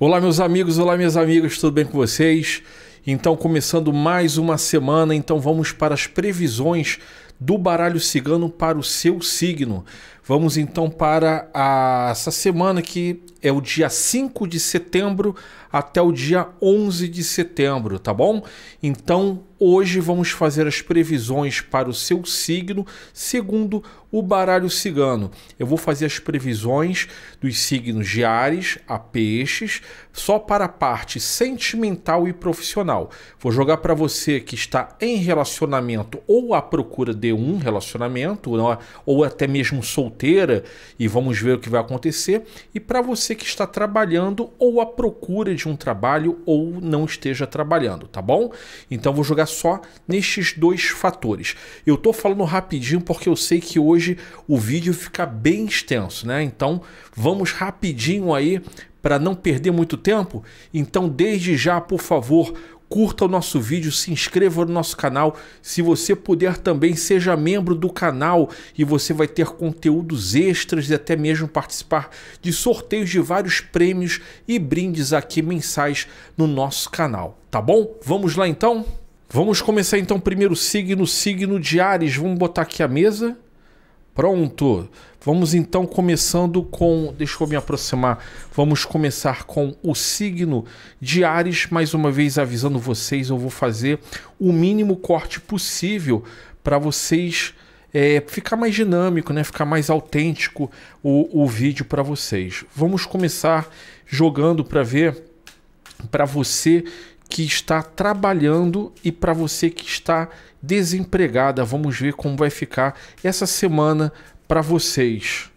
Olá, meus amigos, olá, minhas amigas, tudo bem com vocês? Então, começando mais uma semana, então vamos para as previsões do baralho cigano para o seu signo. Vamos então para a, essa semana que é o dia 5 de setembro até o dia 11 de setembro, tá bom? Então, hoje vamos fazer as previsões para o seu signo segundo o baralho cigano. Eu vou fazer as previsões dos signos de Ares a Peixes, só para a parte sentimental e profissional. Vou jogar para você que está em relacionamento ou à procura de um relacionamento, ou até mesmo solteiro fronteira e vamos ver o que vai acontecer. E para você que está trabalhando ou à procura de um trabalho ou não esteja trabalhando, tá bom? Então vou jogar só nestes dois fatores. Eu tô falando rapidinho porque eu sei que hoje o vídeo fica bem extenso, né? Então vamos rapidinho aí para não perder muito tempo. Então desde já, por favor, curta o nosso vídeo, se inscreva no nosso canal. Se você puder também, seja membro do canal e você vai ter conteúdos extras e até mesmo participar de sorteios de vários prêmios e brindes aqui mensais no nosso canal, tá bom? Vamos lá então? Vamos começar então primeiro signo, signo de Ares. Vamos botar aqui a mesa. Pronto. Vamos então começando com. Deixa eu me aproximar. Vamos começar com o signo de Ares. Mais uma vez avisando vocês, eu vou fazer o mínimo corte possível para vocês é, ficar mais dinâmico, né? Ficar mais autêntico o, o vídeo para vocês. Vamos começar jogando para ver para você que está trabalhando e para você que está desempregada. Vamos ver como vai ficar essa semana para vocês.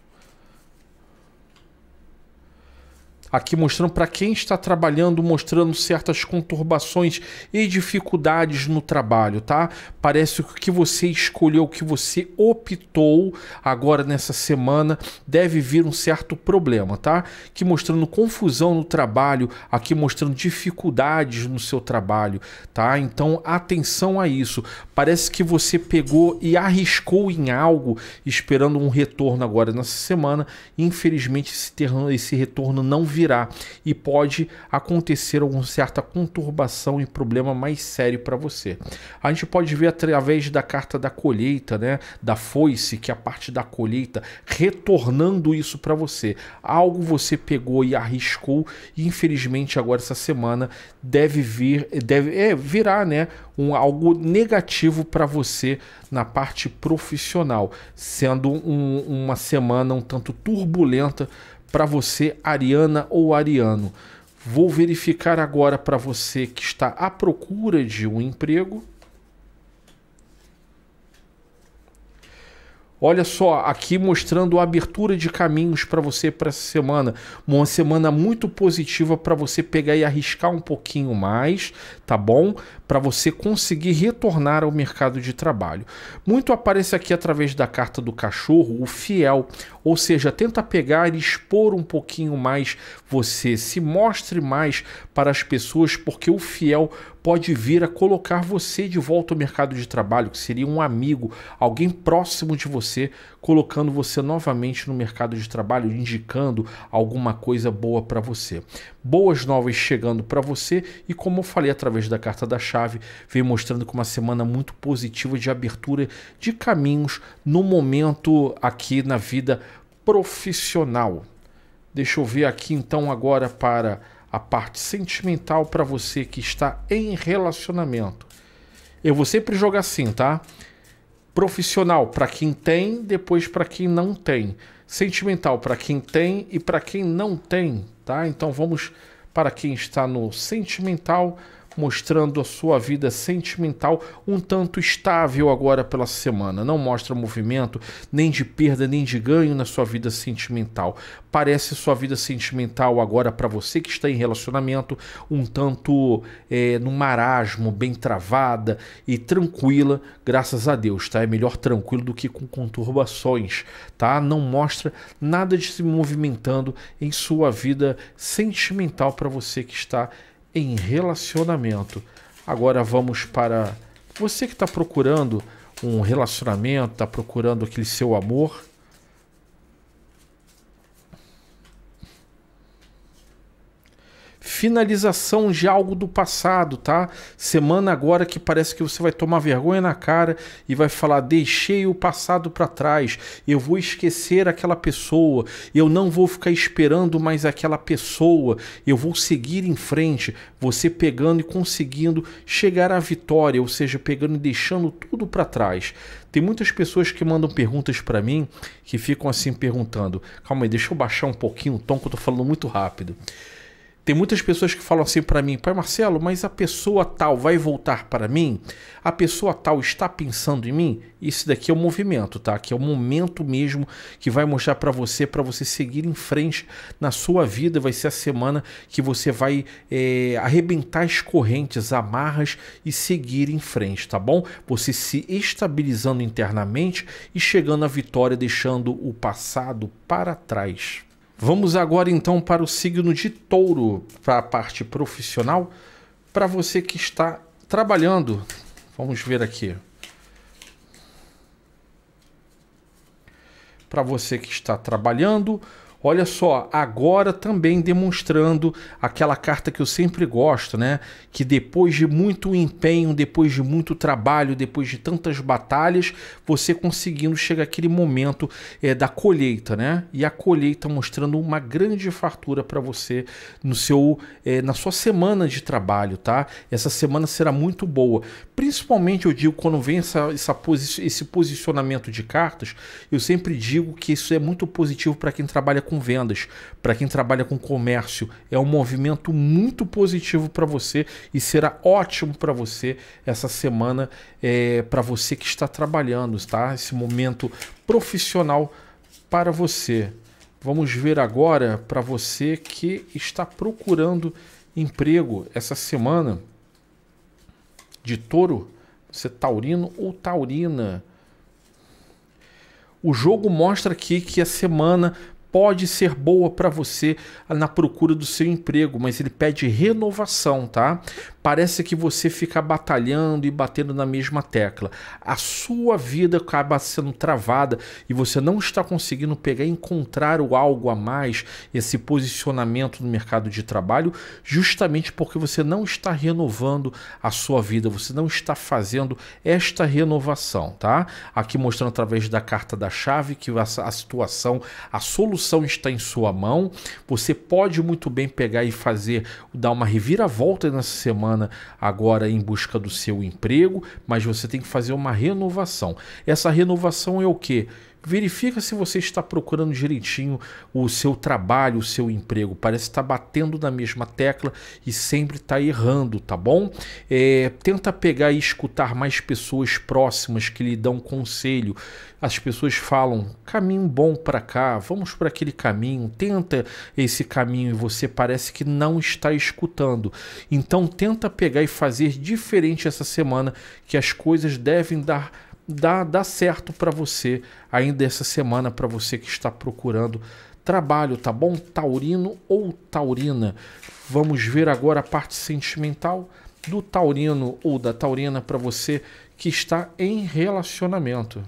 aqui mostrando para quem está trabalhando, mostrando certas conturbações e dificuldades no trabalho, tá? Parece que o que você escolheu, o que você optou agora nessa semana deve vir um certo problema, tá? Que mostrando confusão no trabalho, aqui mostrando dificuldades no seu trabalho, tá? Então atenção a isso. Parece que você pegou e arriscou em algo esperando um retorno agora nessa semana. Infelizmente esse, esse retorno não virá virá e pode acontecer alguma certa conturbação e problema mais sério para você. A gente pode ver através da carta da colheita, né, da foice, que é a parte da colheita, retornando isso para você. Algo você pegou e arriscou e infelizmente agora essa semana deve vir, deve é, né, um algo negativo para você na parte profissional, sendo um, uma semana um tanto turbulenta para você, Ariana ou Ariano. Vou verificar agora para você que está à procura de um emprego Olha só, aqui mostrando a abertura de caminhos para você para essa semana. Uma semana muito positiva para você pegar e arriscar um pouquinho mais, tá bom? Para você conseguir retornar ao mercado de trabalho. Muito aparece aqui através da carta do cachorro, o fiel, ou seja, tenta pegar e expor um pouquinho mais você, se mostre mais para as pessoas, porque o fiel pode vir a colocar você de volta ao mercado de trabalho, que seria um amigo, alguém próximo de você, colocando você novamente no mercado de trabalho, indicando alguma coisa boa para você. Boas novas chegando para você e como eu falei através da carta da chave, vem mostrando que uma semana muito positiva de abertura de caminhos no momento aqui na vida profissional. Deixa eu ver aqui então agora para a parte sentimental para você que está em relacionamento. Eu vou sempre jogar assim, tá? Profissional para quem tem, depois para quem não tem. Sentimental para quem tem e para quem não tem, tá? Então vamos para quem está no sentimental mostrando a sua vida sentimental um tanto estável agora pela semana. Não mostra movimento nem de perda nem de ganho na sua vida sentimental. Parece sua vida sentimental agora para você que está em relacionamento um tanto é, no marasmo, bem travada e tranquila, graças a Deus, tá? É melhor tranquilo do que com conturbações, tá? Não mostra nada de se movimentando em sua vida sentimental para você que está em relacionamento. Agora vamos para você que está procurando um relacionamento, está procurando aquele seu amor finalização de algo do passado, tá? Semana agora que parece que você vai tomar vergonha na cara e vai falar: deixei o passado para trás, eu vou esquecer aquela pessoa, eu não vou ficar esperando mais aquela pessoa, eu vou seguir em frente. Você pegando e conseguindo chegar à vitória, ou seja, pegando e deixando tudo para trás. Tem muitas pessoas que mandam perguntas para mim que ficam assim perguntando: calma aí, deixa eu baixar um pouquinho o tom que eu tô falando muito rápido. Tem muitas pessoas que falam assim para mim, pai Marcelo, mas a pessoa tal vai voltar para mim? A pessoa tal está pensando em mim? Isso daqui é o movimento, tá? Que é o momento mesmo que vai mostrar para você, para você seguir em frente na sua vida. Vai ser a semana que você vai é, arrebentar as correntes, amarras e seguir em frente, tá bom? Você se estabilizando internamente e chegando à vitória, deixando o passado para trás. Vamos agora então para o signo de Touro, para a parte profissional, para você que está trabalhando. Vamos ver aqui. Para você que está trabalhando, Olha só, agora também demonstrando aquela carta que eu sempre gosto, né? Que depois de muito empenho, depois de muito trabalho, depois de tantas batalhas, você conseguindo chegar aquele momento é, da colheita, né? E a colheita mostrando uma grande fartura para você no seu, é, na sua semana de trabalho, tá? Essa semana será muito boa. Principalmente eu digo quando vem essa, essa posi esse posicionamento de cartas, eu sempre digo que isso é muito positivo para quem trabalha com com vendas, para quem trabalha com comércio, é um movimento muito positivo para você e será ótimo para você essa semana, é, para você que está trabalhando, tá? Esse momento profissional para você. Vamos ver agora para você que está procurando emprego essa semana de touro, você é taurino ou taurina. O jogo mostra aqui que a semana pode ser boa para você na procura do seu emprego, mas ele pede renovação, tá? parece que você fica batalhando e batendo na mesma tecla. A sua vida acaba sendo travada e você não está conseguindo pegar e encontrar o algo a mais, esse posicionamento no mercado de trabalho, justamente porque você não está renovando a sua vida, você não está fazendo esta renovação, tá? Aqui mostrando através da carta da chave que a, situação, a solução está em sua mão. Você pode muito bem pegar e fazer, dar uma reviravolta nessa semana semana agora em busca do seu emprego, mas você tem que fazer uma renovação. Essa renovação é o que? verifica se você está procurando direitinho o seu trabalho, o seu emprego. Parece estar tá batendo na mesma tecla e sempre está errando, tá bom? É, tenta pegar e escutar mais pessoas próximas que lhe dão conselho. As pessoas falam caminho bom para cá, vamos para aquele caminho. Tenta esse caminho e você parece que não está escutando. Então tenta pegar e fazer diferente essa semana, que as coisas devem dar dá, dá certo para você ainda essa semana, para você que está procurando trabalho, tá bom? Taurino ou taurina. Vamos ver agora a parte sentimental do taurino ou da taurina para você que está em relacionamento.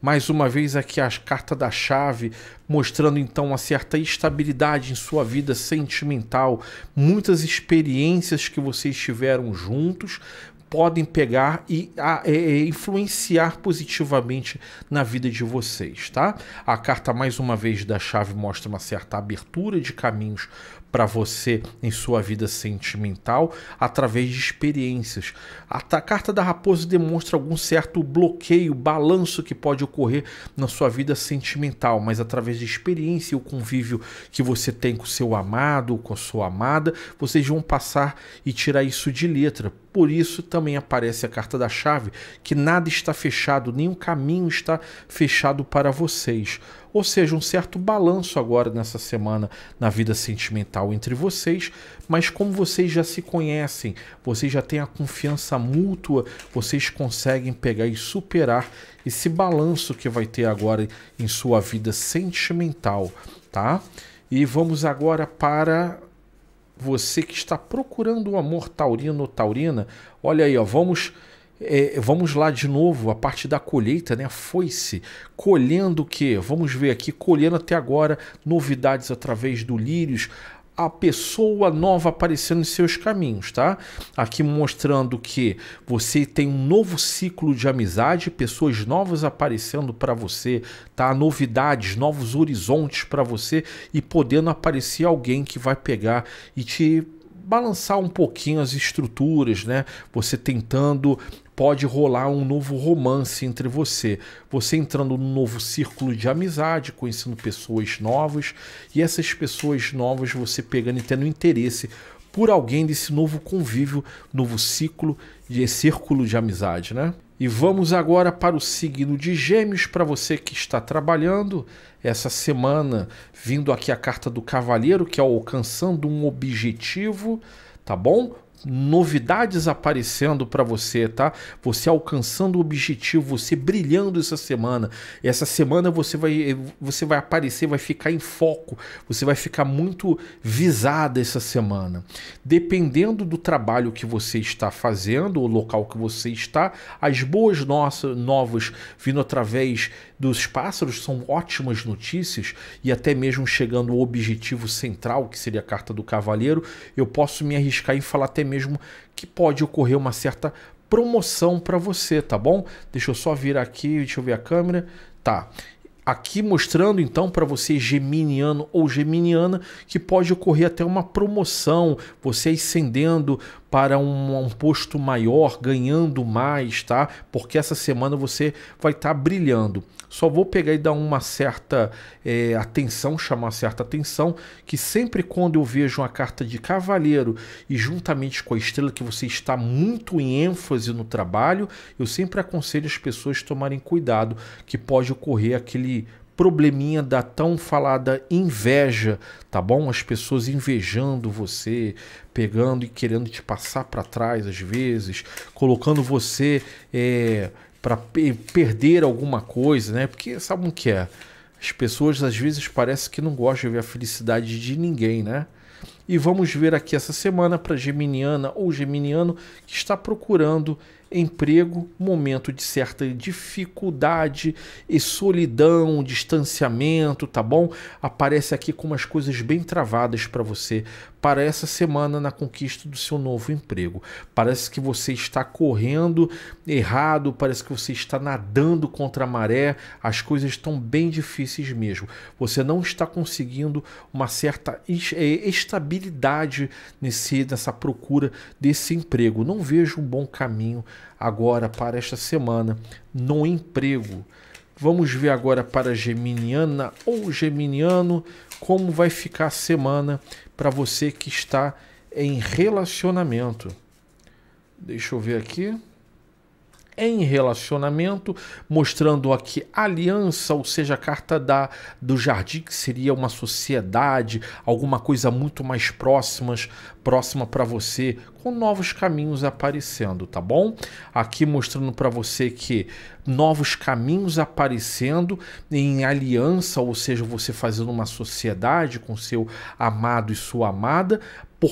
Mais uma vez aqui as cartas da chave, mostrando então uma certa estabilidade em sua vida sentimental, muitas experiências que vocês tiveram juntos, podem pegar e a, é, influenciar positivamente na vida de vocês, tá? A carta mais uma vez da chave mostra uma certa abertura de caminhos para você em sua vida sentimental através de experiências. A carta da raposa demonstra algum certo bloqueio, balanço que pode ocorrer na sua vida sentimental, mas através de experiência e o convívio que você tem com seu amado ou com a sua amada, vocês vão passar e tirar isso de letra por isso também aparece a carta da chave, que nada está fechado, nenhum caminho está fechado para vocês. Ou seja, um certo balanço agora nessa semana na vida sentimental entre vocês, mas como vocês já se conhecem, vocês já têm a confiança mútua, vocês conseguem pegar e superar esse balanço que vai ter agora em sua vida sentimental, tá? E vamos agora para você que está procurando o amor taurino ou taurina, olha aí, ó, vamos é, vamos lá de novo, a parte da colheita, né? Foi-se. Colhendo o que? Vamos ver aqui, colhendo até agora novidades através do Lírios, a pessoa nova aparecendo em seus caminhos, tá? Aqui mostrando que você tem um novo ciclo de amizade, pessoas novas aparecendo para você, tá? Novidades, novos horizontes para você e podendo aparecer alguém que vai pegar e te balançar um pouquinho as estruturas, né? Você tentando pode rolar um novo romance entre você. Você entrando num novo círculo de amizade, conhecendo pessoas novas, e essas pessoas novas você pegando e tendo interesse por alguém desse novo convívio, novo ciclo de círculo de amizade, né? E vamos agora para o signo de Gêmeos para você que está trabalhando essa semana, vindo aqui a carta do Cavaleiro, que é alcançando um objetivo, tá bom? novidades aparecendo para você, tá? Você alcançando o objetivo, você brilhando essa semana. Essa semana você vai você vai aparecer, vai ficar em foco, você vai ficar muito visada essa semana. Dependendo do trabalho que você está fazendo, o local que você está, as boas nossas novas vindo através dos pássaros são ótimas notícias e até mesmo chegando ao objetivo central, que seria a carta do cavaleiro, eu posso me arriscar em falar até mesmo que pode ocorrer uma certa promoção para você, tá bom? Deixa eu só vir aqui, deixa eu ver a câmera. Tá aqui mostrando então para você geminiano ou geminiana que pode ocorrer até uma promoção, você ascendendo para um, um posto maior, ganhando mais, tá? Porque essa semana você vai estar tá brilhando. Só vou pegar e dar uma certa é, atenção, chamar certa atenção, que sempre quando eu vejo uma carta de cavaleiro e juntamente com a estrela que você está muito em ênfase no trabalho, eu sempre aconselho as pessoas tomarem cuidado que pode ocorrer aquele probleminha da tão falada inveja, tá bom? As pessoas invejando você, pegando e querendo te passar para trás às vezes, colocando você é, para perder alguma coisa, né? Porque sabe o que é? As pessoas às vezes parece que não gostam de ver a felicidade de ninguém, né? E vamos ver aqui essa semana para geminiana ou geminiano que está procurando emprego, momento de certa dificuldade e solidão, distanciamento, tá bom? Aparece aqui com umas coisas bem travadas para você para essa semana na conquista do seu novo emprego. Parece que você está correndo errado, parece que você está nadando contra a maré, as coisas estão bem difíceis mesmo. Você não está conseguindo uma certa é, estabilidade nesse, nessa procura desse emprego. Não vejo um bom caminho agora para esta semana no emprego. Vamos ver agora para Geminiana ou Geminiano como vai ficar a semana para você que está em relacionamento. Deixa eu ver aqui em relacionamento, mostrando aqui aliança, ou seja, a carta da, do jardim, que seria uma sociedade, alguma coisa muito mais próximas, próxima para você, com novos caminhos aparecendo, tá bom? Aqui mostrando para você que novos caminhos aparecendo em aliança, ou seja, você fazendo uma sociedade com seu amado e sua amada,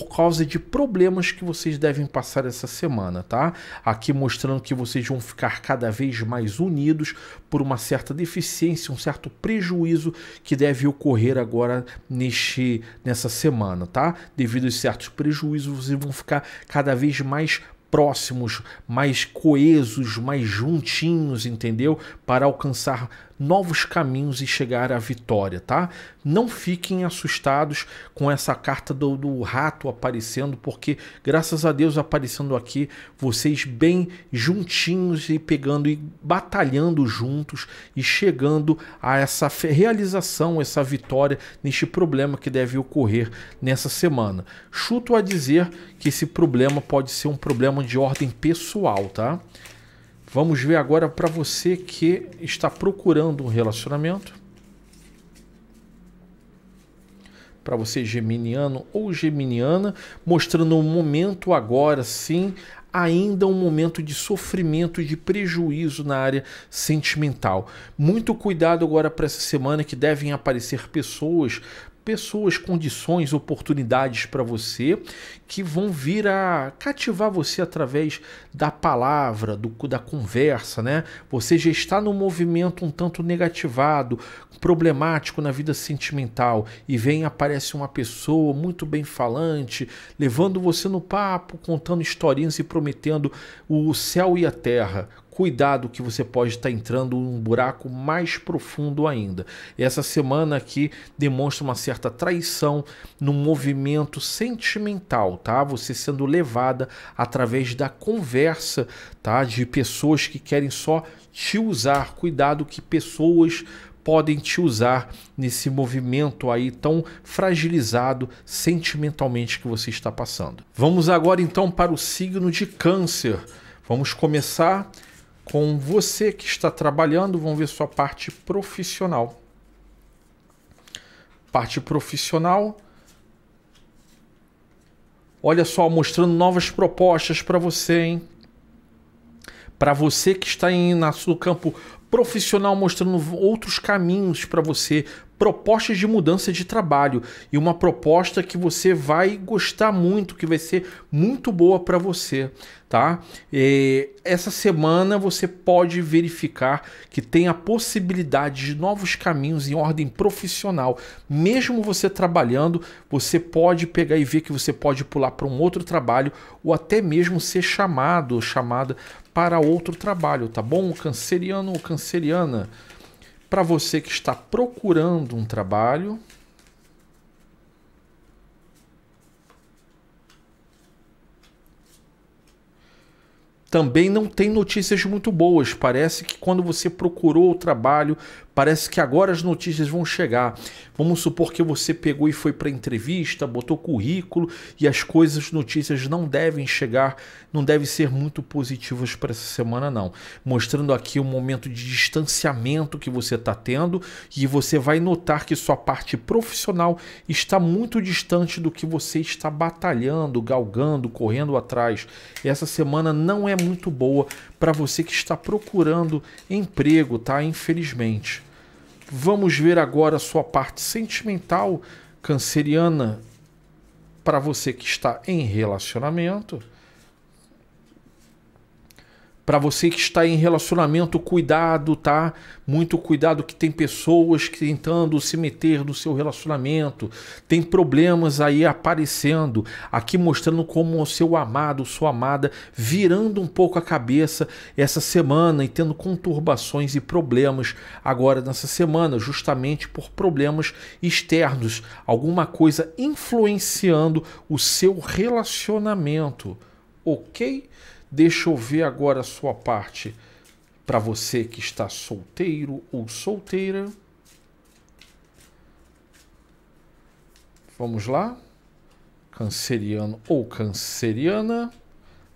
por causa de problemas que vocês devem passar essa semana, tá? Aqui mostrando que vocês vão ficar cada vez mais unidos por uma certa deficiência, um certo prejuízo que deve ocorrer agora neste nessa semana, tá? Devido a certos prejuízos, vocês vão ficar cada vez mais próximos, mais coesos, mais juntinhos, entendeu? Para alcançar novos caminhos e chegar à vitória, tá? Não fiquem assustados com essa carta do, do rato aparecendo, porque graças a Deus aparecendo aqui, vocês bem juntinhos e pegando e batalhando juntos e chegando a essa realização, essa vitória neste problema que deve ocorrer nessa semana. Chuto a dizer que esse problema pode ser um problema de ordem pessoal, tá? Vamos ver agora para você que está procurando um relacionamento. Para você, geminiano ou geminiana, mostrando um momento agora sim, ainda um momento de sofrimento e de prejuízo na área sentimental. Muito cuidado agora para essa semana que devem aparecer pessoas pessoas, condições, oportunidades para você que vão vir a cativar você através da palavra, do, da conversa, né? Você já está no movimento um tanto negativado, problemático na vida sentimental e vem aparece uma pessoa muito bem falante, levando você no papo, contando historinhas e prometendo o céu e a terra cuidado que você pode estar tá entrando num buraco mais profundo ainda. Essa semana aqui demonstra uma certa traição no movimento sentimental, tá? Você sendo levada através da conversa, tá? De pessoas que querem só te usar. Cuidado que pessoas podem te usar nesse movimento aí tão fragilizado sentimentalmente que você está passando. Vamos agora então para o signo de Câncer. Vamos começar com você que está trabalhando, vão ver sua parte profissional. Parte profissional. Olha só, mostrando novas propostas para você, hein? Para você que está em, nosso campo profissional, mostrando outros caminhos para você, propostas de mudança de trabalho e uma proposta que você vai gostar muito, que vai ser muito boa para você, tá? E essa semana você pode verificar que tem a possibilidade de novos caminhos em ordem profissional. Mesmo você trabalhando, você pode pegar e ver que você pode pular para um outro trabalho ou até mesmo ser chamado, chamada para outro trabalho, tá bom? canceriano ou canceriana para você que está procurando um trabalho, também não tem notícias muito boas. Parece que quando você procurou o trabalho, Parece que agora as notícias vão chegar. Vamos supor que você pegou e foi para entrevista, botou currículo e as coisas, notícias não devem chegar, não devem ser muito positivas para essa semana não. Mostrando aqui um momento de distanciamento que você está tendo e você vai notar que sua parte profissional está muito distante do que você está batalhando, galgando, correndo atrás. Essa semana não é muito boa para você que está procurando emprego, tá? Infelizmente. Vamos ver agora a sua parte sentimental canceriana para você que está em relacionamento para você que está em relacionamento, cuidado, tá? Muito cuidado que tem pessoas tentando se meter no seu relacionamento, tem problemas aí aparecendo, aqui mostrando como o seu amado, sua amada, virando um pouco a cabeça essa semana e tendo conturbações e problemas agora nessa semana, justamente por problemas externos, alguma coisa influenciando o seu relacionamento ok? Deixa eu ver agora a sua parte para você que está solteiro ou solteira. Vamos lá? Canceriano ou canceriana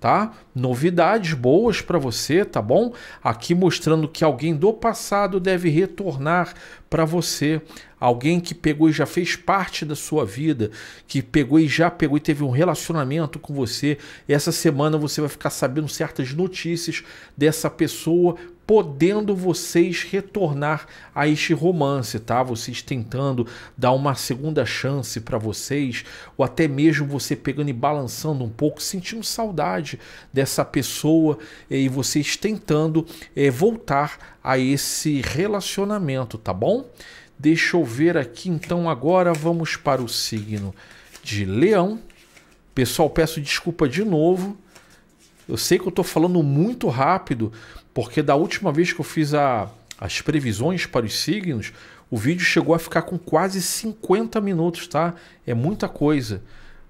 tá? Novidades boas para você, tá bom? Aqui mostrando que alguém do passado deve retornar para você alguém que pegou e já fez parte da sua vida, que pegou e já pegou e teve um relacionamento com você. E essa semana você vai ficar sabendo certas notícias dessa pessoa podendo vocês retornar a este romance, tá? Vocês tentando dar uma segunda chance para vocês, ou até mesmo você pegando e balançando um pouco, sentindo saudade dessa pessoa e vocês tentando é, voltar a esse relacionamento, tá bom? Deixa eu ver aqui, então agora vamos para o signo de Leão. Pessoal, peço desculpa de novo. Eu sei que eu estou falando muito rápido, porque da última vez que eu fiz a, as previsões para os signos, o vídeo chegou a ficar com quase 50 minutos, tá? É muita coisa.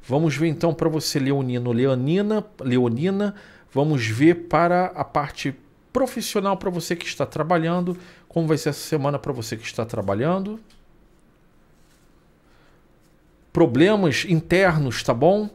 Vamos ver então para você, Leonino, Leonina, Leonina. Vamos ver para a parte profissional para você que está trabalhando. Como vai ser essa semana para você que está trabalhando? Problemas internos, tá bom?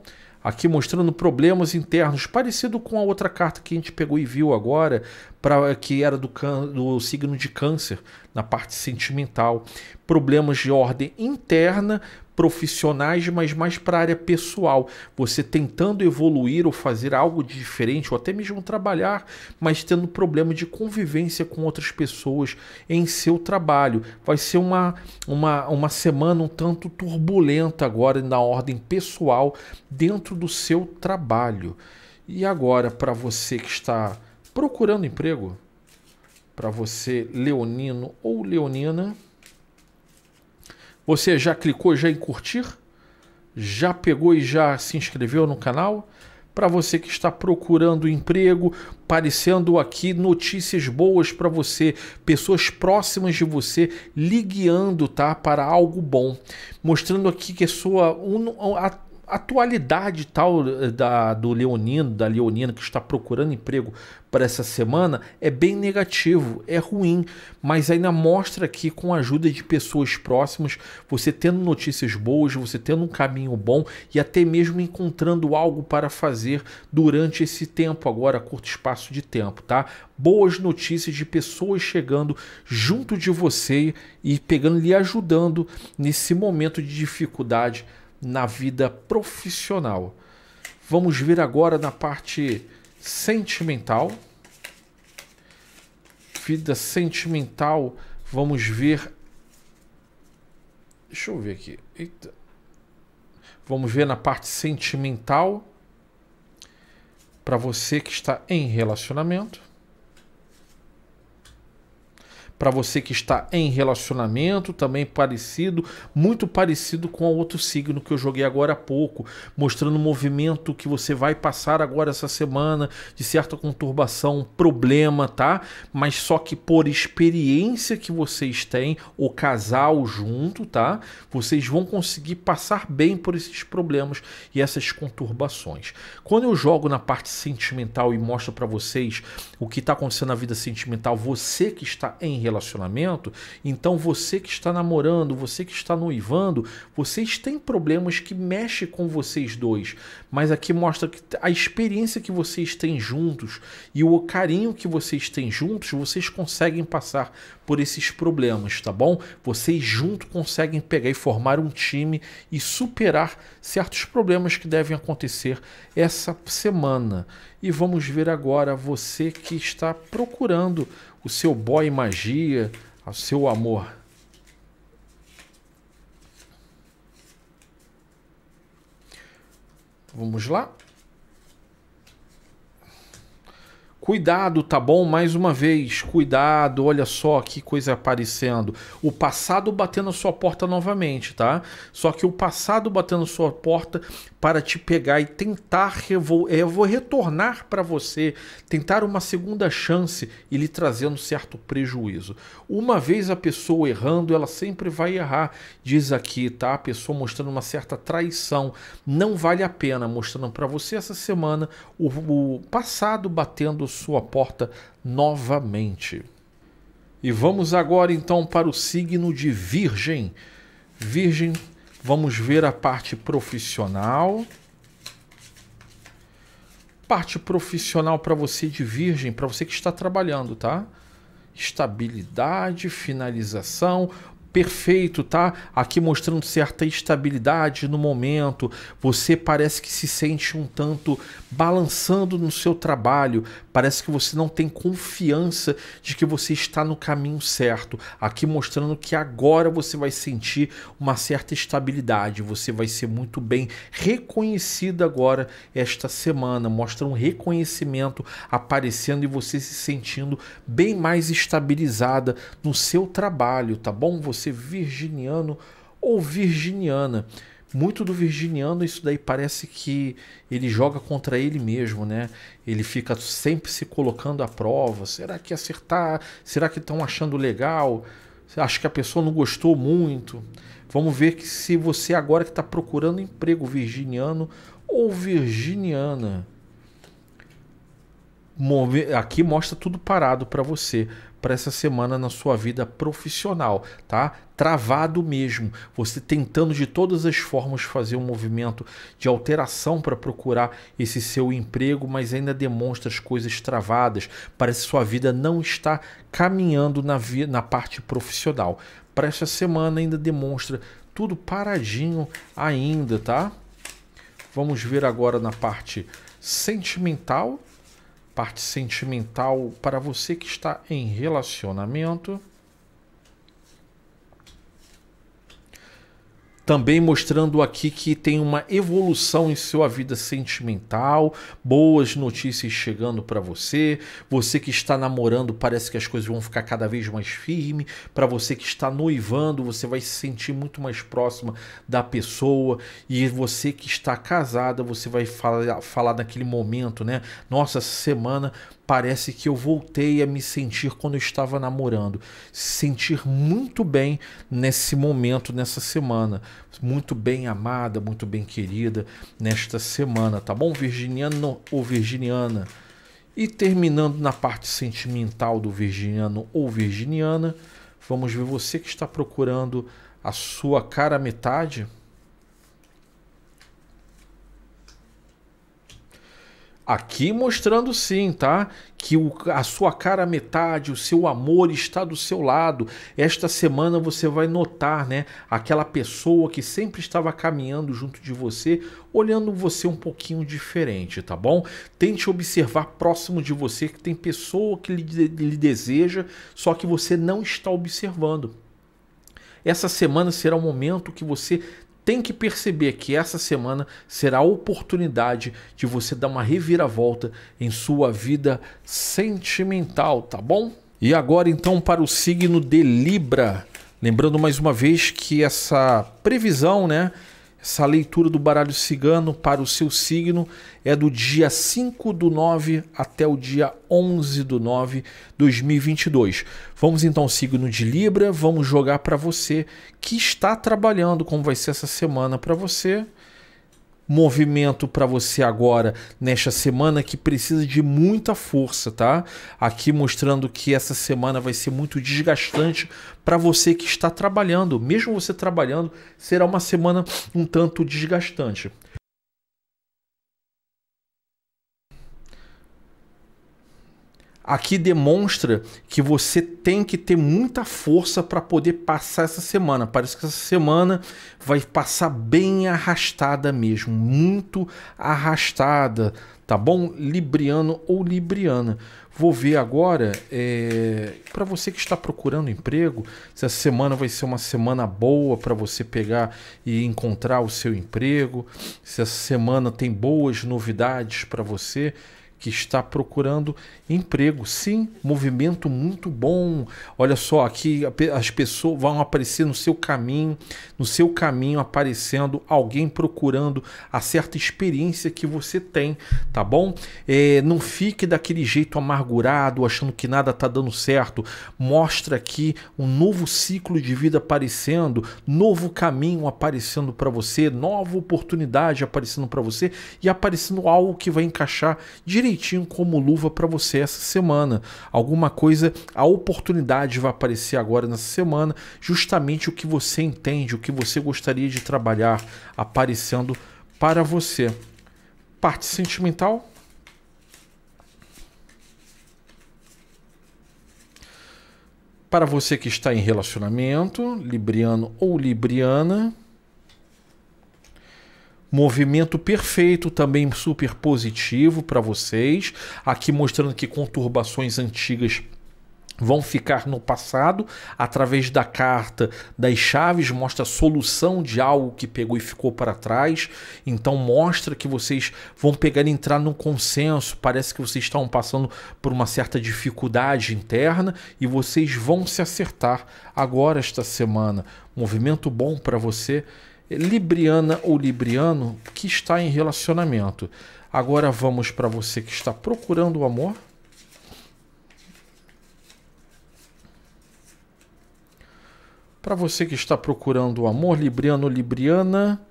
Aqui mostrando problemas internos, parecido com a outra carta que a gente pegou e viu agora, para que era do, do signo de câncer, na parte sentimental. Problemas de ordem interna, profissionais, mas mais para a área pessoal. Você tentando evoluir ou fazer algo de diferente, ou até mesmo trabalhar, mas tendo problema de convivência com outras pessoas em seu trabalho. Vai ser uma, uma, uma semana um tanto turbulenta agora na ordem pessoal dentro do seu trabalho. E agora, para você que está procurando emprego, para você leonino ou leonina, você já clicou já em curtir? Já pegou e já se inscreveu no canal? Para você que está procurando emprego, aparecendo aqui notícias boas para você, pessoas próximas de você ligando, tá, para algo bom, mostrando aqui que a sua a atualidade tal eh, da, do Leonino, da Leonina que está procurando emprego para essa semana é bem negativo, é ruim, mas ainda mostra que com a ajuda de pessoas próximas, você tendo notícias boas, você tendo um caminho bom e até mesmo encontrando algo para fazer durante esse tempo agora, curto espaço de tempo, tá? Boas notícias de pessoas chegando junto de você e pegando lhe ajudando nesse momento de dificuldade na vida profissional. Vamos ver agora na parte sentimental. Vida sentimental, vamos ver. Deixa eu ver aqui. Eita. Vamos ver na parte sentimental para você que está em relacionamento para você que está em relacionamento, também parecido, muito parecido com o outro signo que eu joguei agora há pouco, mostrando o movimento que você vai passar agora essa semana, de certa conturbação, problema, tá? Mas só que por experiência que vocês têm, o casal junto, tá? Vocês vão conseguir passar bem por esses problemas e essas conturbações. Quando eu jogo na parte sentimental e mostro para vocês o que está acontecendo na vida sentimental, você que está em relacionamento, relacionamento, então você que está namorando, você que está noivando, vocês têm problemas que mexem com vocês dois, mas aqui mostra que a experiência que vocês têm juntos e o carinho que vocês têm juntos, vocês conseguem passar por esses problemas, tá bom? Vocês juntos conseguem pegar e formar um time e superar certos problemas que devem acontecer essa semana. E vamos ver agora você que está procurando o seu boy magia, ao seu amor. Vamos lá. Cuidado, tá bom? Mais uma vez, cuidado, olha só que coisa aparecendo. O passado batendo a sua porta novamente, tá? Só que o passado batendo a sua porta para te pegar e tentar revol... É, eu vou retornar para você, tentar uma segunda chance e lhe trazendo certo prejuízo. Uma vez a pessoa errando, ela sempre vai errar, diz aqui, tá? A pessoa mostrando uma certa traição. Não vale a pena mostrando para você essa semana o, o passado batendo sua porta novamente. E vamos agora então para o signo de Virgem. Virgem, vamos ver a parte profissional. Parte profissional para você de Virgem, para você que está trabalhando, tá? Estabilidade, finalização, perfeito, tá? Aqui mostrando certa estabilidade no momento. Você parece que se sente um tanto balançando no seu trabalho. Parece que você não tem confiança de que você está no caminho certo. Aqui mostrando que agora você vai sentir uma certa estabilidade. Você vai ser muito bem reconhecido agora esta semana. Mostra um reconhecimento aparecendo e você se sentindo bem mais estabilizada no seu trabalho, tá bom? Você você virginiano ou virginiana. Muito do virginiano, isso daí parece que ele joga contra ele mesmo, né? Ele fica sempre se colocando à prova. Será que acertar? Será que estão achando legal? Acho que a pessoa não gostou muito. Vamos ver que se você agora que está procurando emprego virginiano ou virginiana, aqui mostra tudo parado para você para essa semana na sua vida profissional, tá? Travado mesmo, você tentando de todas as formas fazer um movimento de alteração para procurar esse seu emprego, mas ainda demonstra as coisas travadas, parece que sua vida não está caminhando na, via, na parte profissional. Para essa semana ainda demonstra tudo paradinho ainda, tá? Vamos ver agora na parte sentimental parte sentimental para você que está em relacionamento também mostrando aqui que tem uma evolução em sua vida sentimental, boas notícias chegando para você. Você que está namorando, parece que as coisas vão ficar cada vez mais firme. Para você que está noivando, você vai se sentir muito mais próxima da pessoa. E você que está casada, você vai falar, falar naquele momento, né? Nossa, essa semana parece que eu voltei a me sentir quando eu estava namorando. Sentir muito bem nesse momento, nessa semana. Muito bem amada, muito bem querida nesta semana, tá bom, virginiano ou virginiana? E terminando na parte sentimental do virginiano ou virginiana, vamos ver você que está procurando a sua cara metade. Aqui mostrando sim, tá? Que o, a sua cara metade, o seu amor está do seu lado. Esta semana você vai notar, né? Aquela pessoa que sempre estava caminhando junto de você, olhando você um pouquinho diferente, tá bom? Tente observar próximo de você que tem pessoa que lhe, lhe deseja, só que você não está observando. Essa semana será o momento que você tem que perceber que essa semana será a oportunidade de você dar uma reviravolta em sua vida sentimental, tá bom? E agora então para o signo de Libra. Lembrando mais uma vez que essa previsão, né, essa leitura do baralho cigano para o seu signo é do dia 5 do 9 até o dia 11 do 9 2022. Vamos então, ao signo de Libra, vamos jogar para você que está trabalhando, como vai ser essa semana para você movimento para você agora nesta semana que precisa de muita força, tá? Aqui mostrando que essa semana vai ser muito desgastante para você que está trabalhando. Mesmo você trabalhando, será uma semana um tanto desgastante. aqui demonstra que você tem que ter muita força para poder passar essa semana. Parece que essa semana vai passar bem arrastada mesmo, muito arrastada, tá bom? Libriano ou Libriana. Vou ver agora, é, para você que está procurando emprego, se essa semana vai ser uma semana boa para você pegar e encontrar o seu emprego, se essa semana tem boas novidades para você que está procurando emprego. Sim, movimento muito bom. Olha só, aqui as pessoas vão aparecer no seu caminho, no seu caminho aparecendo alguém procurando a certa experiência que você tem, tá bom? É, não fique daquele jeito amargurado, achando que nada tá dando certo. Mostra aqui um novo ciclo de vida aparecendo, novo caminho aparecendo para você, nova oportunidade aparecendo para você e aparecendo algo que vai encaixar direitinho direitinho como luva para você essa semana. Alguma coisa, a oportunidade vai aparecer agora nessa semana, justamente o que você entende, o que você gostaria de trabalhar aparecendo para você. Parte sentimental. Para você que está em relacionamento, libriano ou libriana, Movimento perfeito, também super positivo para vocês. Aqui mostrando que conturbações antigas vão ficar no passado através da carta das chaves mostra a solução de algo que pegou e ficou para trás então mostra que vocês vão pegar e entrar no consenso parece que vocês estão passando por uma certa dificuldade interna e vocês vão se acertar agora esta semana movimento bom para você libriana ou libriano que está em relacionamento. Agora vamos para você que está procurando o amor. Para você que está procurando o amor, libriano ou libriana,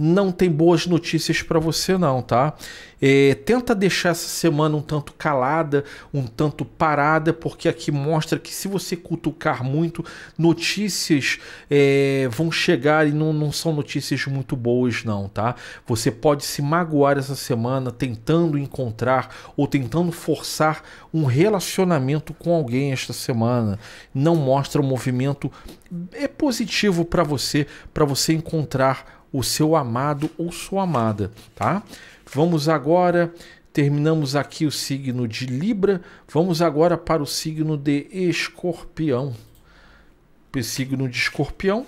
não tem boas notícias para você não, tá? É, tenta deixar essa semana um tanto calada, um tanto parada, porque aqui mostra que se você cutucar muito, notícias é, vão chegar e não, não são notícias muito boas não, tá? Você pode se magoar essa semana tentando encontrar ou tentando forçar um relacionamento com alguém esta semana. Não mostra um movimento é positivo para você, para você encontrar o seu amado ou sua amada, tá? Vamos agora terminamos aqui o signo de Libra, vamos agora para o signo de Escorpião. O signo de Escorpião.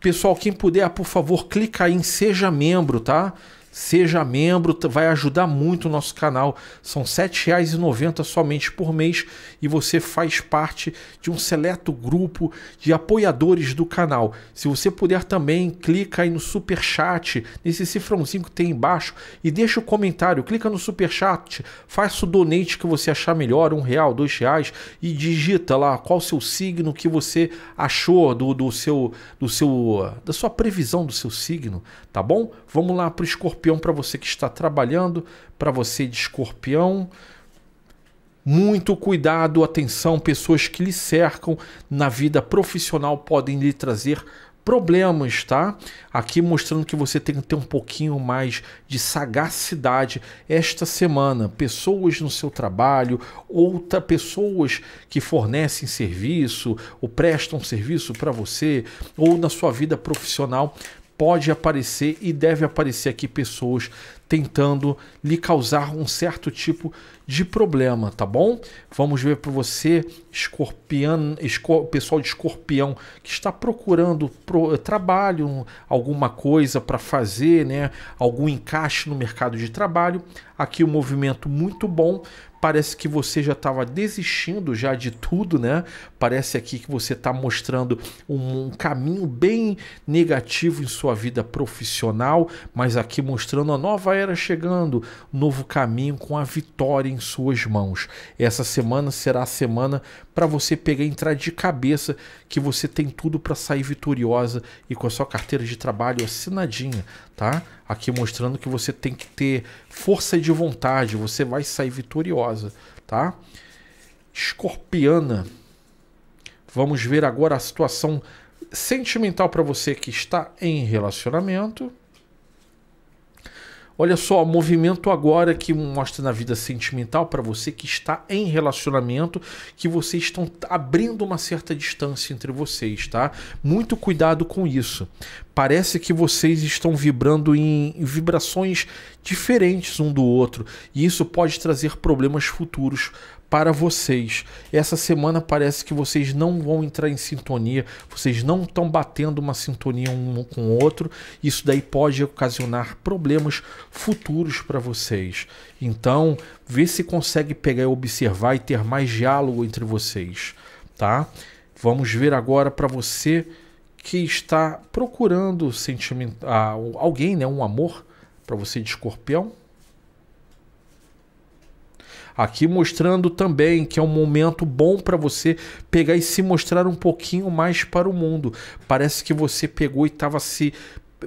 Pessoal, quem puder, por favor, clica aí em seja membro, tá? Seja membro, vai ajudar muito o nosso canal. São R$ 7,90 somente por mês e você faz parte de um seleto grupo de apoiadores do canal. Se você puder também, clica aí no super chat, nesse cifrãozinho que tem embaixo e deixa o um comentário. Clica no super chat, faça o donate que você achar melhor, um real, dois reais e digita lá qual seu signo que você achou do, do seu do seu da sua previsão do seu signo, tá bom? Vamos lá para o escorpião escorpião para você que está trabalhando, para você de escorpião. Muito cuidado, atenção, pessoas que lhe cercam na vida profissional podem lhe trazer problemas, tá? Aqui mostrando que você tem que ter um pouquinho mais de sagacidade esta semana. Pessoas no seu trabalho, outra pessoas que fornecem serviço ou prestam serviço para você ou na sua vida profissional pode aparecer e deve aparecer aqui pessoas tentando lhe causar um certo tipo de problema, tá bom? Vamos ver para você escorpião, esco, pessoal de escorpião que está procurando pro, trabalho, alguma coisa para fazer, né? algum encaixe no mercado de trabalho. Aqui o um movimento muito bom. Parece que você já estava desistindo já de tudo, né? Parece aqui que você está mostrando um, um caminho bem negativo em sua vida profissional, mas aqui mostrando a nova era chegando, novo caminho com a vitória em suas mãos. Essa semana será a semana para você pegar entrar de cabeça que você tem tudo para sair vitoriosa e com a sua carteira de trabalho assinadinha, tá? Aqui mostrando que você tem que ter força de vontade, você vai sair vitoriosa, tá? Escorpiana. Vamos ver agora a situação sentimental para você que está em relacionamento. Olha só, movimento agora que mostra na vida sentimental para você que está em relacionamento, que vocês estão abrindo uma certa distância entre vocês, tá? Muito cuidado com isso. Parece que vocês estão vibrando em vibrações diferentes um do outro, e isso pode trazer problemas futuros para vocês. Essa semana parece que vocês não vão entrar em sintonia, vocês não estão batendo uma sintonia um com o outro. Isso daí pode ocasionar problemas futuros para vocês. Então, vê se consegue pegar e observar e ter mais diálogo entre vocês, tá? Vamos ver agora para você que está procurando sentimento, ah, alguém, né, um amor para você de escorpião. Aqui mostrando também que é um momento bom para você pegar e se mostrar um pouquinho mais para o mundo. Parece que você pegou e estava se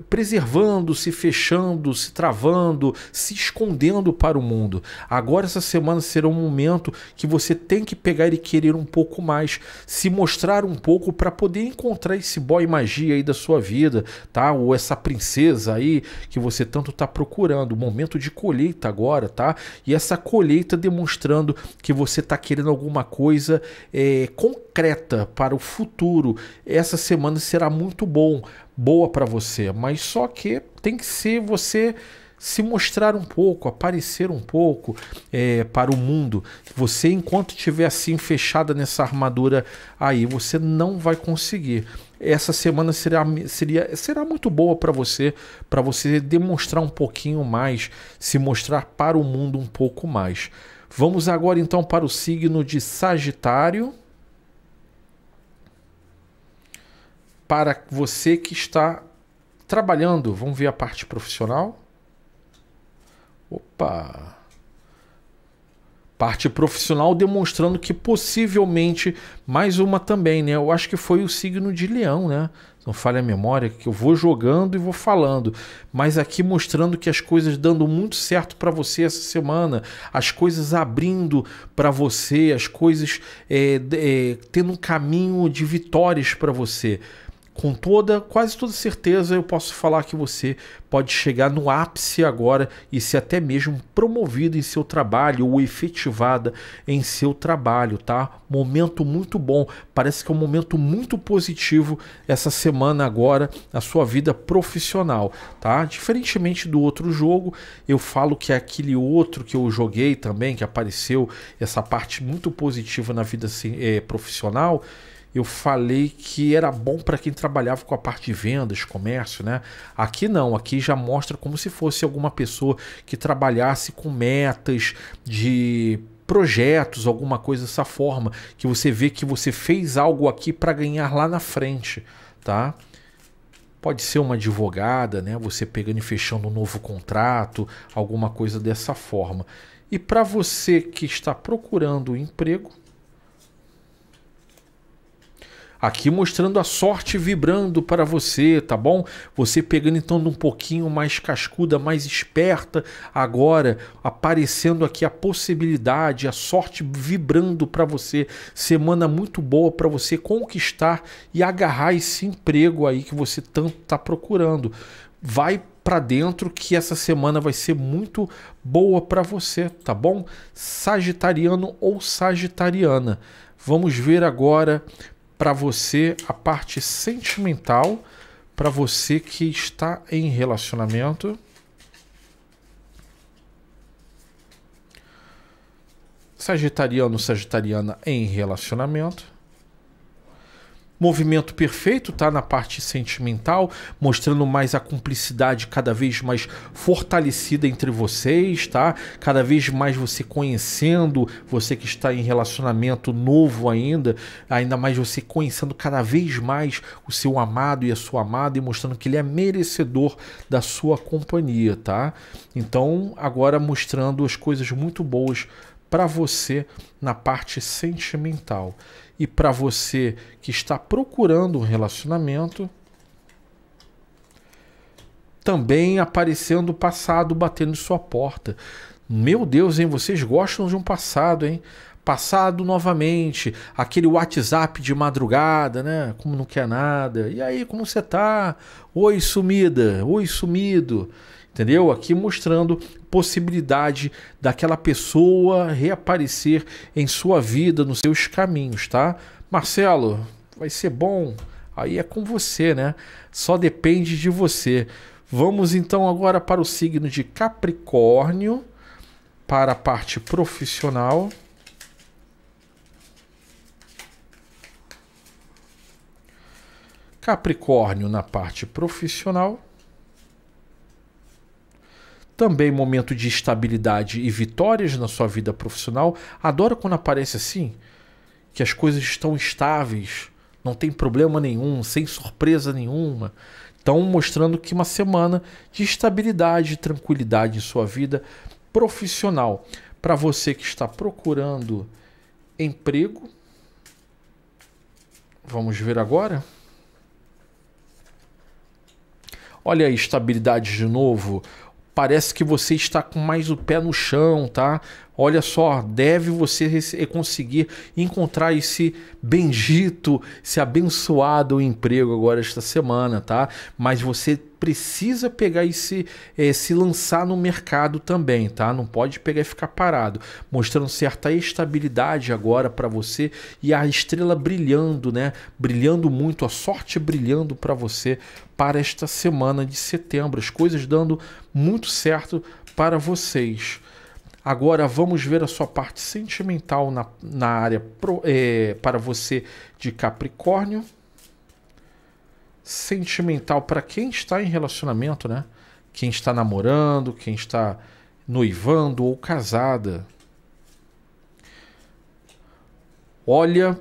preservando, se fechando, se travando, se escondendo para o mundo. Agora, essa semana será um momento que você tem que pegar e querer um pouco mais, se mostrar um pouco para poder encontrar esse boy magia aí da sua vida, tá? Ou essa princesa aí que você tanto está procurando. Momento de colheita agora, tá? E essa colheita demonstrando que você está querendo alguma coisa é, concreta para o futuro. Essa semana será muito bom boa para você, mas só que tem que ser você se mostrar um pouco, aparecer um pouco é, para o mundo. Você, enquanto estiver assim fechada nessa armadura aí, você não vai conseguir. Essa semana será, seria, será muito boa para você, para você demonstrar um pouquinho mais, se mostrar para o mundo um pouco mais. Vamos agora então para o signo de Sagitário. para você que está trabalhando. Vamos ver a parte profissional? Opa! Parte profissional demonstrando que possivelmente mais uma também, né? Eu acho que foi o signo de Leão, né? Não falha a memória, que eu vou jogando e vou falando, mas aqui mostrando que as coisas dando muito certo para você essa semana, as coisas abrindo para você, as coisas é, é, tendo um caminho de vitórias para você com toda, quase toda certeza, eu posso falar que você pode chegar no ápice agora e ser até mesmo promovido em seu trabalho ou efetivada em seu trabalho, tá? Momento muito bom, parece que é um momento muito positivo essa semana agora na sua vida profissional, tá? Diferentemente do outro jogo, eu falo que é aquele outro que eu joguei também, que apareceu essa parte muito positiva na vida assim, é, profissional eu falei que era bom para quem trabalhava com a parte de vendas, comércio, né? Aqui não, aqui já mostra como se fosse alguma pessoa que trabalhasse com metas de projetos, alguma coisa dessa forma, que você vê que você fez algo aqui para ganhar lá na frente, tá? Pode ser uma advogada, né? Você pegando e fechando um novo contrato, alguma coisa dessa forma. E para você que está procurando um emprego, aqui mostrando a sorte vibrando para você, tá bom? Você pegando então um pouquinho mais cascuda, mais esperta, agora aparecendo aqui a possibilidade, a sorte vibrando para você. Semana muito boa para você conquistar e agarrar esse emprego aí que você tanto está procurando. Vai para dentro que essa semana vai ser muito boa para você, tá bom? Sagitariano ou Sagitariana. Vamos ver agora para você a parte sentimental, para você que está em relacionamento. Sagitariano, Sagitariana em relacionamento. Movimento Perfeito está na parte sentimental, mostrando mais a cumplicidade cada vez mais fortalecida entre vocês, tá? Cada vez mais você conhecendo, você que está em relacionamento novo ainda, ainda mais você conhecendo cada vez mais o seu amado e a sua amada e mostrando que ele é merecedor da sua companhia, tá? Então, agora mostrando as coisas muito boas para você na parte sentimental. E para você que está procurando um relacionamento, também aparecendo o passado batendo em sua porta. Meu Deus, hein? Vocês gostam de um passado, hein? Passado novamente, aquele WhatsApp de madrugada, né? Como não quer nada. E aí, como você tá? Oi, sumida. Oi, sumido. Entendeu? Aqui mostrando possibilidade daquela pessoa reaparecer em sua vida, nos seus caminhos, tá? Marcelo, vai ser bom. Aí é com você, né? Só depende de você. Vamos então agora para o signo de Capricórnio, para a parte profissional. Capricórnio na parte profissional também momento de estabilidade e vitórias na sua vida profissional. Adoro quando aparece assim, que as coisas estão estáveis, não tem problema nenhum, sem surpresa nenhuma. Estão mostrando que uma semana de estabilidade e tranquilidade em sua vida profissional. Para você que está procurando emprego, vamos ver agora. Olha aí, estabilidade de novo parece que você está com mais o pé no chão, tá? Olha só, deve você eh, conseguir encontrar esse bendito, esse abençoado emprego agora esta semana, tá? Mas você precisa pegar esse, é, se lançar no mercado também, tá? Não pode pegar e ficar parado, mostrando certa estabilidade agora para você e a estrela brilhando, né? Brilhando muito, a sorte brilhando para você para esta semana de setembro. As coisas dando muito certo para vocês. Agora vamos ver a sua parte sentimental na, na área pro, é, para você de Capricórnio. Sentimental para quem está em relacionamento, né? Quem está namorando, quem está noivando ou casada. Olha,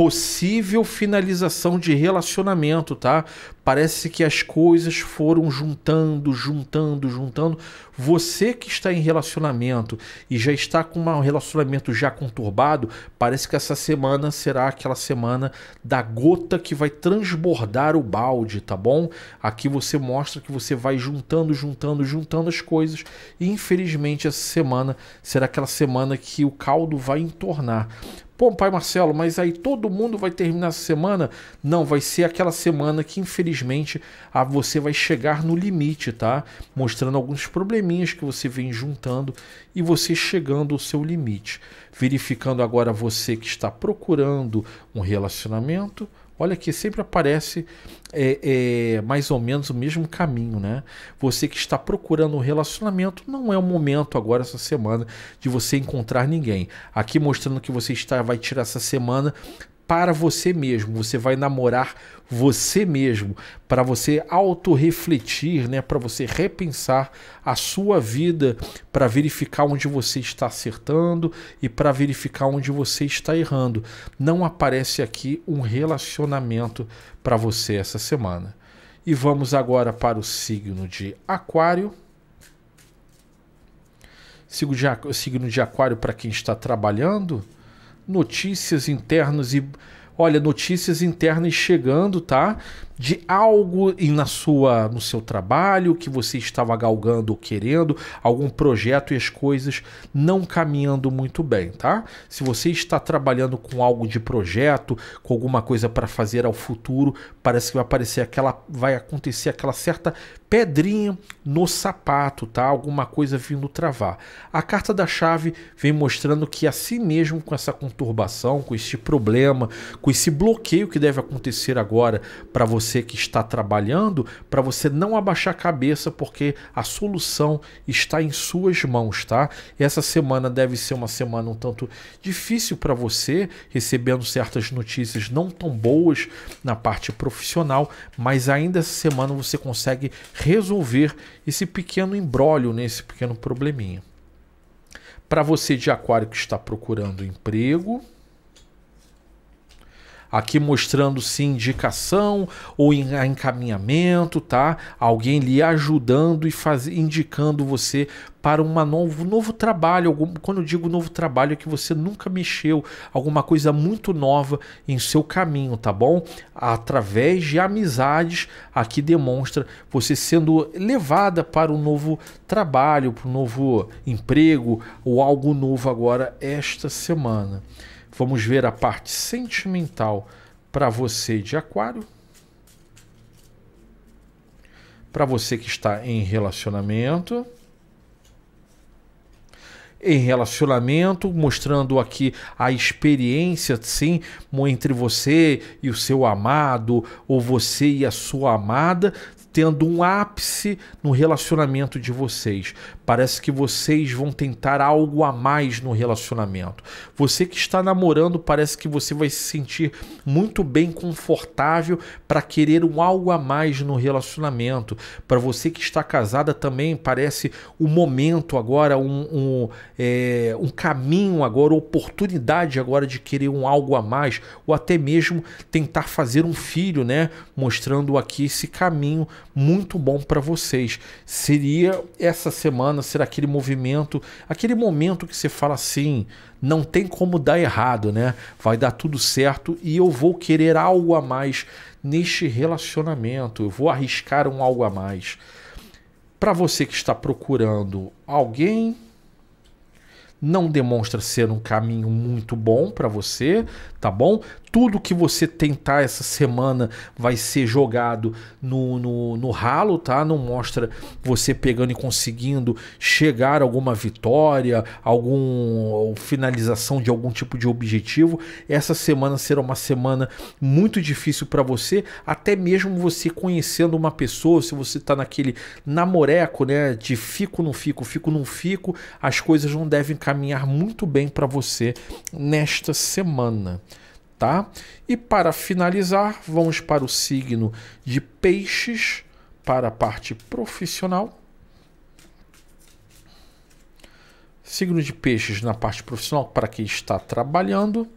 possível finalização de relacionamento, tá? Parece que as coisas foram juntando, juntando, juntando. Você que está em relacionamento e já está com um relacionamento já conturbado, parece que essa semana será aquela semana da gota que vai transbordar o balde, tá bom? Aqui você mostra que você vai juntando, juntando, juntando as coisas e infelizmente essa semana será aquela semana que o caldo vai entornar Pô, pai Marcelo, mas aí todo mundo vai terminar essa semana? Não, vai ser aquela semana que infelizmente a você vai chegar no limite, tá? Mostrando alguns probleminhas que você vem juntando e você chegando ao seu limite. Verificando agora você que está procurando um relacionamento Olha que sempre aparece é, é, mais ou menos o mesmo caminho, né? Você que está procurando um relacionamento, não é o momento agora essa semana de você encontrar ninguém. Aqui mostrando que você está vai tirar essa semana para você mesmo, você vai namorar você mesmo, para você autorrefletir, né, para você repensar a sua vida, para verificar onde você está acertando e para verificar onde você está errando. Não aparece aqui um relacionamento para você essa semana. E vamos agora para o signo de Aquário. Signo de, signo de Aquário para quem está trabalhando notícias internas e. Olha, notícias internas chegando, tá? de algo e na sua no seu trabalho que você estava galgando ou querendo, algum projeto e as coisas não caminhando muito bem, tá? Se você está trabalhando com algo de projeto, com alguma coisa para fazer ao futuro, parece que vai aparecer aquela vai acontecer aquela certa pedrinha no sapato, tá? Alguma coisa vindo travar. A carta da chave vem mostrando que assim mesmo com essa conturbação, com esse problema, com esse bloqueio que deve acontecer agora para você você que está trabalhando para você não abaixar a cabeça, porque a solução está em suas mãos, tá? Essa semana deve ser uma semana um tanto difícil para você, recebendo certas notícias não tão boas na parte profissional, mas ainda essa semana você consegue resolver esse pequeno embrólio, né? esse pequeno probleminha. Para você de aquário que está procurando emprego, aqui mostrando se indicação ou encaminhamento, tá? Alguém lhe ajudando e faz, indicando você para um novo, novo trabalho. Algum, quando eu digo novo trabalho, é que você nunca mexeu, alguma coisa muito nova em seu caminho, tá bom? Através de amizades, aqui demonstra você sendo levada para um novo trabalho, para um novo emprego ou algo novo agora esta semana. Vamos ver a parte sentimental para você de Aquário. Para você que está em relacionamento em relacionamento, mostrando aqui a experiência, sim, entre você e o seu amado, ou você e a sua amada, tendo um ápice no relacionamento de vocês. Parece que vocês vão tentar algo a mais no relacionamento. Você que está namorando, parece que você vai se sentir muito bem confortável para querer um algo a mais no relacionamento. Para você que está casada também, parece o um momento agora, um, um, é, um caminho agora, oportunidade agora de querer um algo a mais, ou até mesmo tentar fazer um filho, né? Mostrando aqui esse caminho muito bom para vocês. Seria essa semana bacana, ser aquele movimento, aquele momento que você fala assim, não tem como dar errado, né? Vai dar tudo certo e eu vou querer algo a mais neste relacionamento, eu vou arriscar um algo a mais. Para você que está procurando alguém, não demonstra ser um caminho muito bom para você, tá bom? tudo que você tentar essa semana vai ser jogado no, no, no, ralo, tá? Não mostra você pegando e conseguindo chegar a alguma vitória, algum finalização de algum tipo de objetivo. Essa semana será uma semana muito difícil para você, até mesmo você conhecendo uma pessoa, se você tá naquele namoreco, né, de fico não fico, fico não fico, as coisas não devem caminhar muito bem para você nesta semana tá? E para finalizar, vamos para o signo de Peixes, para a parte profissional. Signo de Peixes na parte profissional, para quem está trabalhando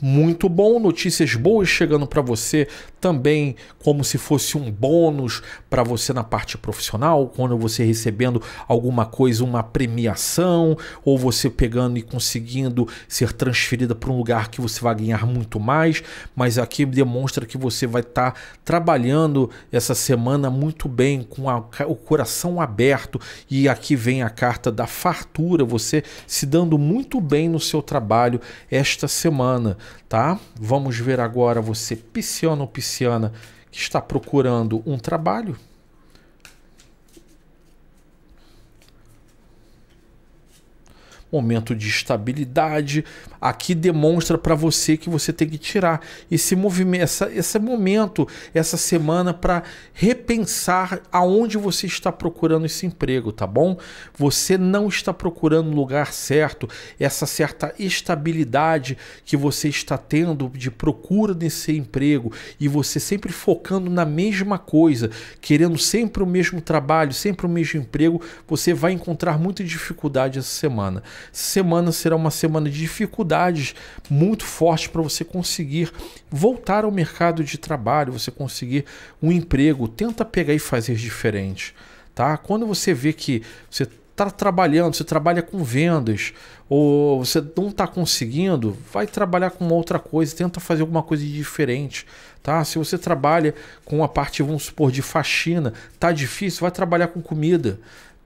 muito bom, notícias boas chegando para você também como se fosse um bônus para você na parte profissional, quando você recebendo alguma coisa, uma premiação, ou você pegando e conseguindo ser transferida para um lugar que você vai ganhar muito mais, mas aqui demonstra que você vai estar tá trabalhando essa semana muito bem, com a, o coração aberto, e aqui vem a carta da fartura, você se dando muito bem no seu trabalho esta semana, tá? Vamos ver agora você pisciano, pisciano que está procurando um trabalho, momento de estabilidade. Aqui demonstra para você que você tem que tirar esse movimento, essa, esse momento, essa semana para repensar aonde você está procurando esse emprego, tá bom? Você não está procurando o lugar certo, essa certa estabilidade que você está tendo de procura desse emprego e você sempre focando na mesma coisa, querendo sempre o mesmo trabalho, sempre o mesmo emprego, você vai encontrar muita dificuldade essa semana semana será uma semana de dificuldades muito forte para você conseguir voltar ao mercado de trabalho, você conseguir um emprego. Tenta pegar e fazer diferente. Tá? Quando você vê que você está trabalhando, você trabalha com vendas, ou você não está conseguindo, vai trabalhar com outra coisa, tenta fazer alguma coisa diferente. Tá? Se você trabalha com a parte, vamos supor, de faxina, tá difícil, vai trabalhar com comida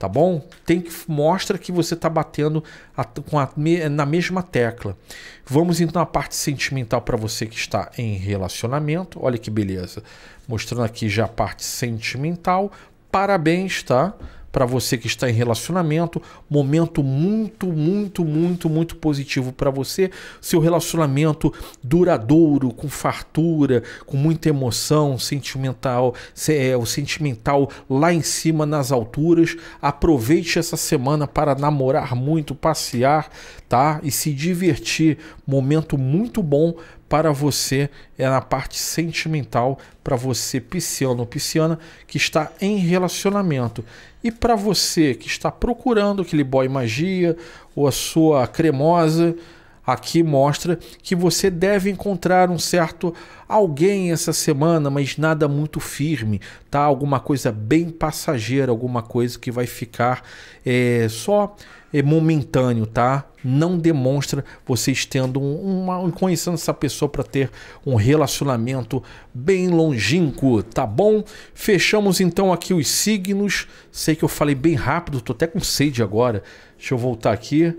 tá bom? Tem que mostra que você está batendo a, com a, na mesma tecla. Vamos então à parte sentimental para você que está em relacionamento. Olha que beleza, mostrando aqui já a parte sentimental. Parabéns, tá? para você que está em relacionamento, momento muito, muito, muito, muito positivo para você. Seu relacionamento duradouro, com fartura, com muita emoção, sentimental, é, o sentimental lá em cima nas alturas. Aproveite essa semana para namorar muito, passear, tá? E se divertir. Momento muito bom para você é na parte sentimental, para você pisciano ou pisciana que está em relacionamento. E para você que está procurando aquele boy magia ou a sua cremosa, aqui mostra que você deve encontrar um certo alguém essa semana, mas nada muito firme, tá? Alguma coisa bem passageira, alguma coisa que vai ficar é, só é, momentâneo, tá? Não demonstra vocês tendo um, uma, conhecendo essa pessoa para ter um relacionamento bem longínquo, tá bom? Fechamos então aqui os signos. Sei que eu falei bem rápido, tô até com sede agora. Deixa eu voltar aqui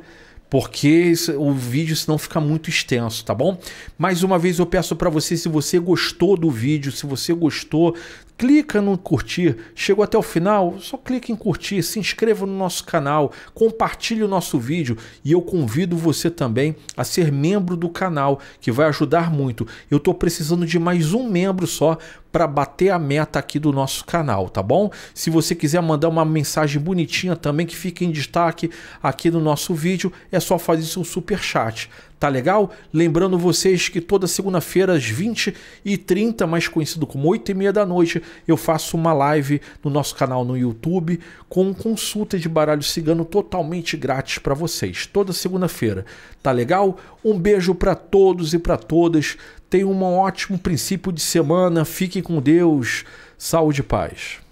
porque o vídeo senão fica muito extenso, tá bom? Mais uma vez eu peço para você, se você gostou do vídeo, se você gostou, clica no curtir. Chegou até o final, só clica em curtir, se inscreva no nosso canal, compartilhe o nosso vídeo e eu convido você também a ser membro do canal, que vai ajudar muito. Eu estou precisando de mais um membro só para bater a meta aqui do nosso canal, tá bom? Se você quiser mandar uma mensagem bonitinha também que fica em destaque aqui no nosso vídeo, é só fazer seu super chat. Tá legal? Lembrando vocês que toda segunda-feira às 20 e 30, mais conhecido como 8 e meia da noite, eu faço uma live no nosso canal no YouTube com consulta de baralho cigano totalmente grátis para vocês. Toda segunda-feira. Tá legal? Um beijo para todos e para todas. Tenham um ótimo princípio de semana. Fiquem com Deus. Saúde e paz.